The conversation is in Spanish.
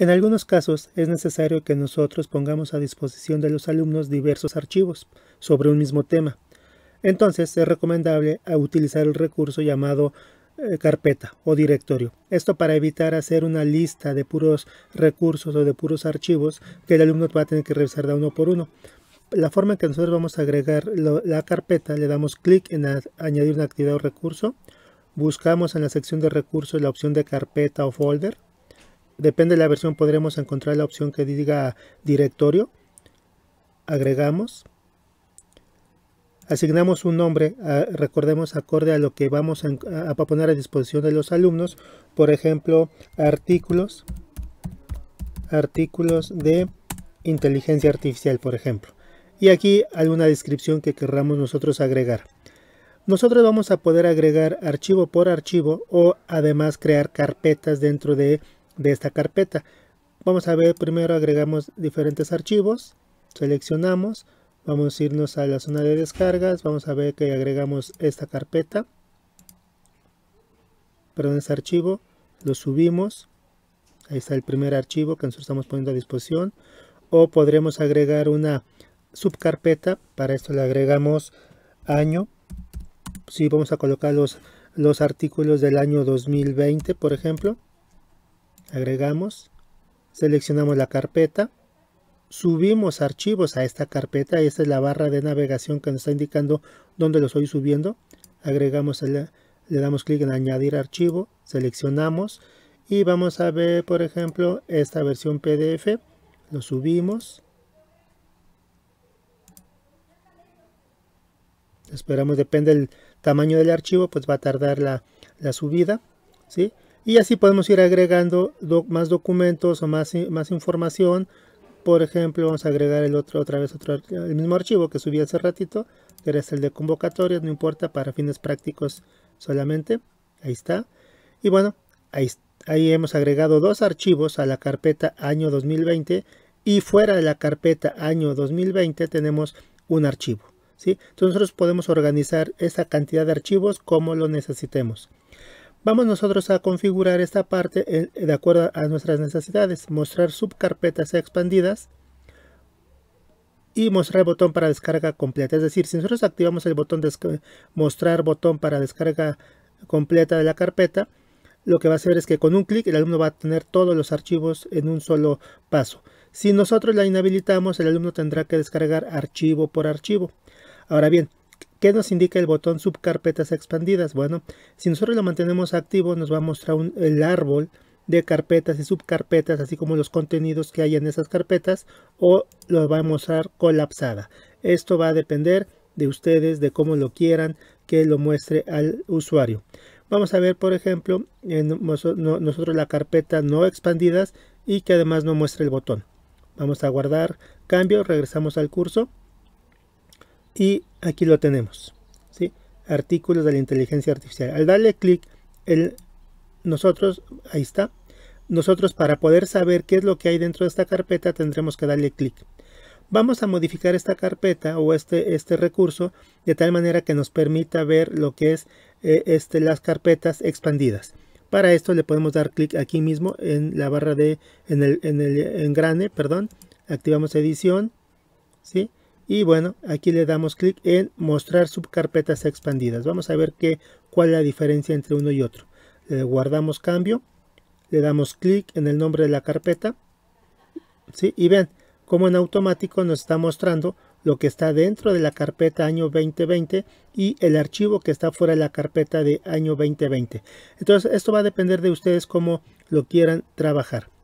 En algunos casos es necesario que nosotros pongamos a disposición de los alumnos diversos archivos sobre un mismo tema. Entonces es recomendable eh, utilizar el recurso llamado eh, carpeta o directorio. Esto para evitar hacer una lista de puros recursos o de puros archivos que el alumno va a tener que revisar de uno por uno la forma en que nosotros vamos a agregar la carpeta, le damos clic en añadir una actividad o recurso, buscamos en la sección de recursos la opción de carpeta o folder, Depende de la versión podremos encontrar la opción que diga directorio. Agregamos. Asignamos un nombre, recordemos acorde a lo que vamos a, poner a disposición de los alumnos. Por ejemplo, artículos. Artículos de inteligencia artificial, por ejemplo. Y aquí alguna descripción que querramos nosotros agregar. Nosotros vamos a poder agregar archivo por archivo o además crear carpetas dentro de de esta carpeta. Vamos a ver, primero agregamos diferentes archivos, seleccionamos, vamos a irnos a la zona de descargas, vamos a ver que agregamos esta carpeta, perdón, este archivo, lo subimos, ahí está el primer archivo que nosotros estamos poniendo a disposición, o podremos agregar una subcarpeta, para esto le agregamos año, si vamos a colocar los, los artículos del año 2020, por ejemplo, agregamos, seleccionamos la carpeta, subimos archivos a esta carpeta, esta es la barra de navegación que nos está indicando dónde lo estoy subiendo, agregamos, le damos clic en añadir archivo, seleccionamos y vamos a ver por ejemplo esta versión PDF, lo subimos, esperamos, depende del tamaño del archivo, pues va a tardar la, la subida, ¿sí? Y así podemos ir agregando más documentos o más, más información. Por ejemplo, vamos a agregar el otro, otra vez otro, el mismo archivo que subí hace ratito, que era este, el de convocatorias, no importa, para fines prácticos solamente. Ahí está. Y bueno, ahí, ahí hemos agregado dos archivos a la carpeta año 2020 y fuera de la carpeta año 2020 tenemos un archivo. ¿sí? Entonces nosotros podemos organizar esa cantidad de archivos como lo necesitemos. Vamos nosotros a configurar esta parte eh, de acuerdo a nuestras necesidades. Mostrar subcarpetas expandidas y mostrar botón para descarga completa. Es decir, si nosotros activamos el botón de mostrar botón para descarga completa de la carpeta, lo que va a hacer es que con un clic el alumno va a tener todos los archivos en un solo paso. Si nosotros la inhabilitamos, el alumno tendrá que descargar archivo por archivo. Ahora bien, ¿Qué nos indica el botón subcarpetas expandidas? Bueno, si nosotros lo mantenemos activo nos va a mostrar el árbol de carpetas y subcarpetas, así como los contenidos que hay en esas carpetas, o lo va a mostrar colapsada. Esto va a depender de ustedes, de cómo lo quieran que lo muestre al usuario. Vamos a ver, por ejemplo, nosotros la carpeta no expandidas y que además no muestre el botón. Vamos a guardar cambio, regresamos al curso y aquí lo tenemos. ¿sí? Artículos de la inteligencia artificial. Al darle clic, nosotros, ahí está, nosotros para poder saber qué es lo que hay dentro de esta carpeta tendremos que darle clic. Vamos a modificar esta carpeta o este, este recurso de tal manera que nos permita ver lo que es eh, este, las carpetas expandidas. Para esto le podemos dar clic aquí mismo en la barra de, en el, en el engrane, perdón. Activamos edición, ¿sí? y bueno aquí le damos clic en mostrar subcarpetas expandidas vamos a ver qué cuál es la diferencia entre uno y otro le guardamos cambio le damos clic en el nombre de la carpeta ¿sí? y ven cómo en automático nos está mostrando lo que está dentro de la carpeta año 2020 y el archivo que está fuera de la carpeta de año 2020 entonces esto va a depender de ustedes cómo lo quieran trabajar